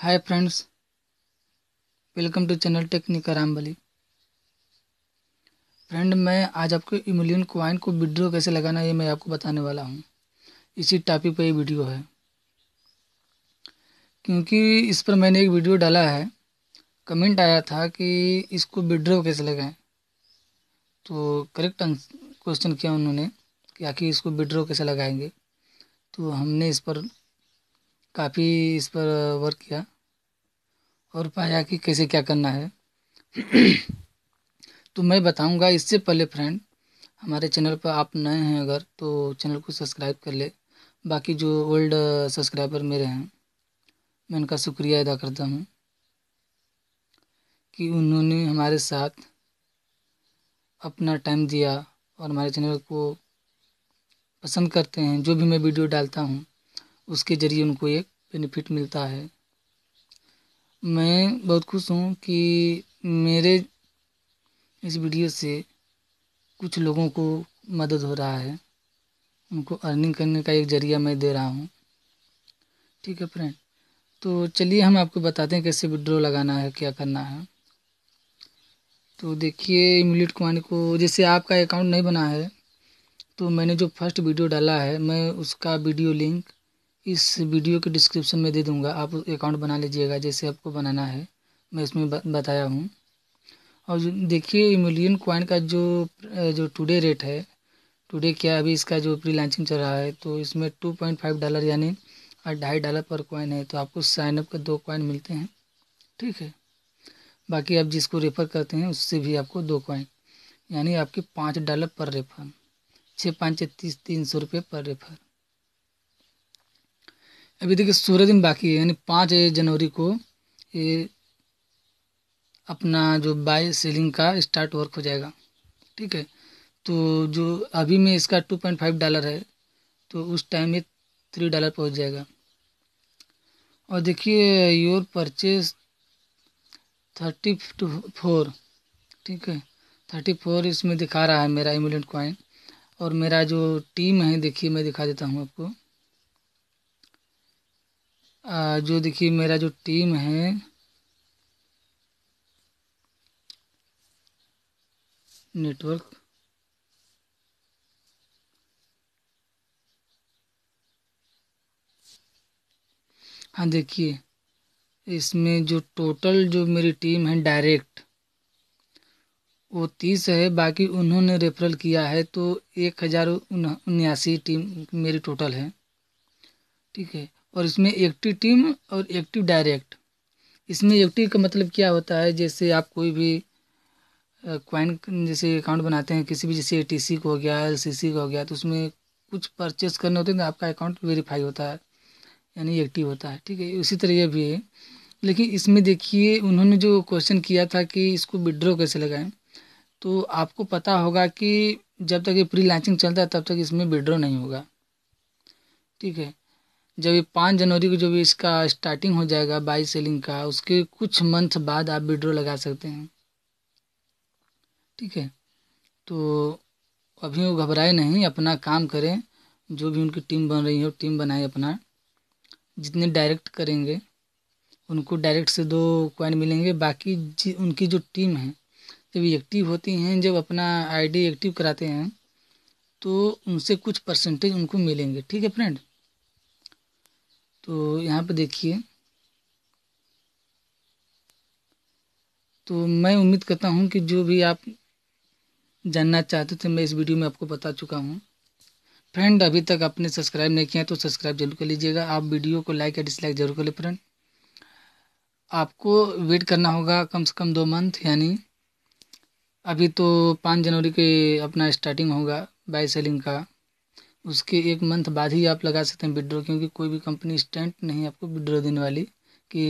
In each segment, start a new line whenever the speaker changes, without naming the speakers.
hi friends welcome to channel Technica Rambali friend मैं आज आपको इमोलियन क्वाइन को विड्रो कैसे लगाना ये मैं आपको बताने वाला हूँ इसी टॉपिक पर ये वीडियो है क्योंकि इस पर मैंने एक वीडियो डाला है कमेंट आया था कि इसको विड्रो कैसे लगाएं तो करेक्ट क्वेश्चन किया उन्होंने कि आखिर इसको विड्रो कैसे लगाएंगे तो हमने इस पर काफ़ी इस पर वर्क किया और पाया कि कैसे क्या करना है तो मैं बताऊंगा इससे पहले फ्रेंड हमारे चैनल पर आप नए हैं अगर तो चैनल को सब्सक्राइब कर ले बाकी जो ओल्ड सब्सक्राइबर uh, मेरे हैं मैं उनका शुक्रिया अदा करता हूँ कि उन्होंने हमारे साथ अपना टाइम दिया और हमारे चैनल को पसंद करते हैं जो भी मैं वीडियो डालता हूँ उसके ज़रिए उनको एक बेनिफिट मिलता है मैं बहुत खुश हूँ कि मेरे इस वीडियो से कुछ लोगों को मदद हो रहा है उनको अर्निंग करने का एक जरिया मैं दे रहा हूँ ठीक है फ्रेंड तो चलिए हम आपको बताते हैं कैसे विड्रॉ लगाना है क्या करना है तो देखिए इमीडिएट कुमारी को जैसे आपका अकाउंट नहीं बना है तो मैंने जो फर्स्ट वीडियो डाला है मैं उसका वीडियो लिंक इस वीडियो के डिस्क्रिप्शन में दे दूंगा आप अकाउंट बना लीजिएगा जैसे आपको बनाना है मैं इसमें बताया हूँ और देखिए मिलियन क्वाइन का जो जो टुडे रेट है टुडे क्या अभी इसका जो प्री लॉन्चिंग चल रहा है तो इसमें टू पॉइंट फाइव डॉलर यानी ढाई डॉलर पर कॉइन है तो आपको साइनअप का दो कॉइन मिलते हैं ठीक है बाकी आप जिसको रेफर करते हैं उससे भी आपको दो कॉइन यानी आपके पाँच डॉलर पर रेफर छः पाँच छत्तीस तीन सौ रुपये पर रेफर अभी देखिए सोलह दिन बाकी है यानी पाँच जनवरी को ये अपना जो बाय सेलिंग का स्टार्ट वर्क हो जाएगा ठीक है तो जो अभी में इसका टू पॉइंट फाइव डॉलर है तो उस टाइम में थ्री डॉलर पहुंच जाएगा और देखिए your purchase thirty two four ठीक है थर्टी फोर इसमें दिखा रहा है मेरा इमिलेंट कॉइन और मेरा जो टीम है देखिए मैं दिखा देता हूँ आपको जो देखिए मेरा जो टीम है नेटवर्क हाँ देखिए इसमें जो टोटल जो मेरी टीम है डायरेक्ट वो तीस है बाकी उन्होंने रेफरल किया है तो एक हज़ार उन्यासी टीम मेरी टोटल है ठीक है और इसमें एक्टिव टीम और एक्टिव डायरेक्ट इसमें एक्टिव का मतलब क्या होता है जैसे आप कोई भी क्वाइन जैसे अकाउंट बनाते हैं किसी भी जैसे टी सी को हो गया एल सी सी का हो गया तो उसमें कुछ परचेस करने होते हैं तो आपका अकाउंट वेरीफाई होता है यानी एक्टिव होता है ठीक है उसी तरह यह भी है लेकिन इसमें देखिए उन्होंने जो क्वेश्चन किया था कि इसको विड्रॉ कैसे लगाएं तो आपको पता होगा कि जब तक ये प्री लॉन्चिंग चलता है तब तक इसमें विड्रॉ नहीं होगा ठीक है जब ये पाँच जनवरी को जब इसका स्टार्टिंग हो जाएगा बाई सेलिंग का उसके कुछ मंथ बाद आप विड्रो लगा सकते हैं ठीक है तो अभी वो घबराए नहीं अपना काम करें जो भी उनकी टीम बन रही वो टीम बनाए अपना जितने डायरेक्ट करेंगे उनको डायरेक्ट से दो क्वाइन मिलेंगे बाकी जी उनकी जो टीम है जब एक्टिव होती हैं जब अपना आईडी एक्टिव कराते हैं तो उनसे कुछ परसेंटेज उनको मिलेंगे ठीक है फ्रेंड तो यहाँ पे देखिए तो मैं उम्मीद करता हूँ कि जो भी आप जानना चाहते थे मैं इस वीडियो में आपको बता चुका हूँ फ्रेंड अभी तक आपने सब्सक्राइब नहीं किया तो सब्सक्राइब जरूर कर लीजिएगा आप वीडियो को लाइक या डिसलाइक जरूर कर ले फ्रेंड आपको वेट करना होगा कम से कम दो मंथ यानी अभी तो पाँच जनवरी के अपना स्टार्टिंग होगा बाई सेलिंग का उसके एक मंथ बाद ही आप लगा सकते हैं विड्रॉ क्योंकि कोई भी कंपनी स्टेंट नहीं आपको विड्रॉ देने वाली कि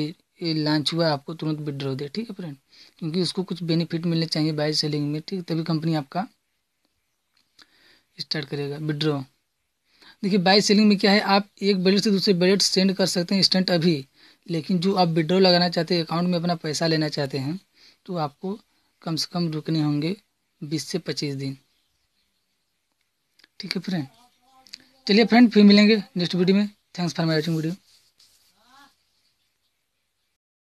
ये लॉन्च हुआ आपको तुरंत विड्रॉ दे ठीक है फ्रेंड क्योंकि उसको कुछ बेनिफिट मिलने चाहिए बाय सेलिंग में ठीक तभी कंपनी आपका स्टार्ट करेगा विड्रॉ देखिए बाय सेलिंग में क्या है आप एक बजट से दूसरे बजट सेंड कर सकते हैं इंस्टेंट अभी लेकिन जो आप विड्रॉ लगाना चाहते हैं अकाउंट में अपना पैसा लेना चाहते हैं तो आपको कम से कम रुकने होंगे बीस से पच्चीस दिन ठीक है फ्रेंड चलिए फ्रेंड फिर मिलेंगे नेक्स्ट वीडियो में थैंक्स फॉर माई वीडियो